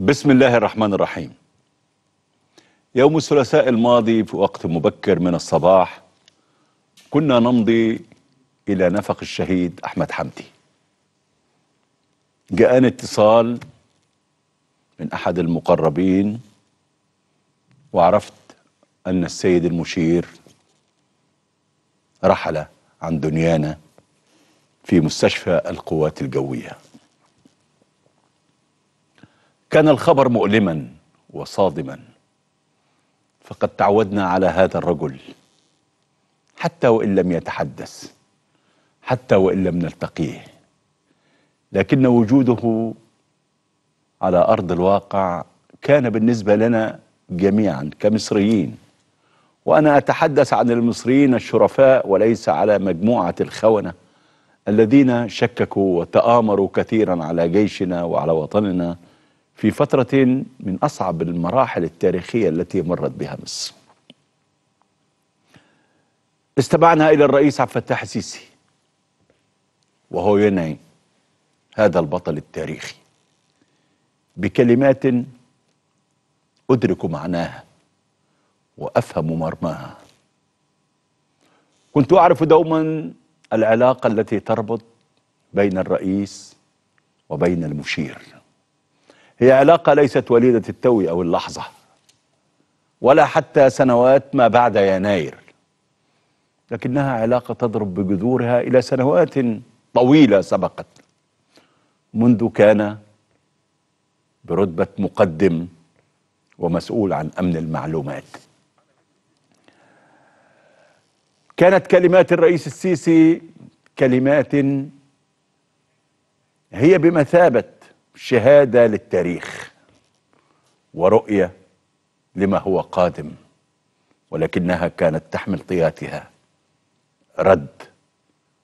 بسم الله الرحمن الرحيم يوم الثلاثاء الماضي في وقت مبكر من الصباح كنا نمضي إلى نفق الشهيد أحمد حمدي جاءني اتصال من أحد المقربين وعرفت أن السيد المشير رحل عن دنيانا في مستشفى القوات الجوية كان الخبر مؤلما وصادما فقد تعودنا على هذا الرجل حتى وان لم يتحدث حتى وان لم نلتقيه لكن وجوده على ارض الواقع كان بالنسبه لنا جميعا كمصريين وانا اتحدث عن المصريين الشرفاء وليس على مجموعه الخونه الذين شككوا وتامروا كثيرا على جيشنا وعلى وطننا في فترة من أصعب المراحل التاريخية التي مرت بها مصر استبعنا إلى الرئيس عبد الفتاح السيسي وهو ينعي هذا البطل التاريخي بكلمات أدرك معناها وأفهم مرماها كنت أعرف دوما العلاقة التي تربط بين الرئيس وبين المشير هي علاقة ليست وليدة التو أو اللحظة ولا حتى سنوات ما بعد يناير لكنها علاقة تضرب بجذورها إلى سنوات طويلة سبقت منذ كان برتبة مقدم ومسؤول عن أمن المعلومات كانت كلمات الرئيس السيسي كلمات هي بمثابة شهاده للتاريخ ورؤيه لما هو قادم ولكنها كانت تحمل طياتها رد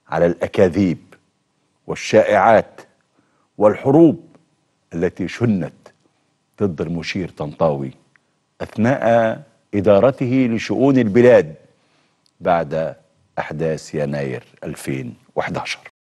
على الاكاذيب والشائعات والحروب التي شنت ضد المشير طنطاوي اثناء ادارته لشؤون البلاد بعد احداث يناير 2011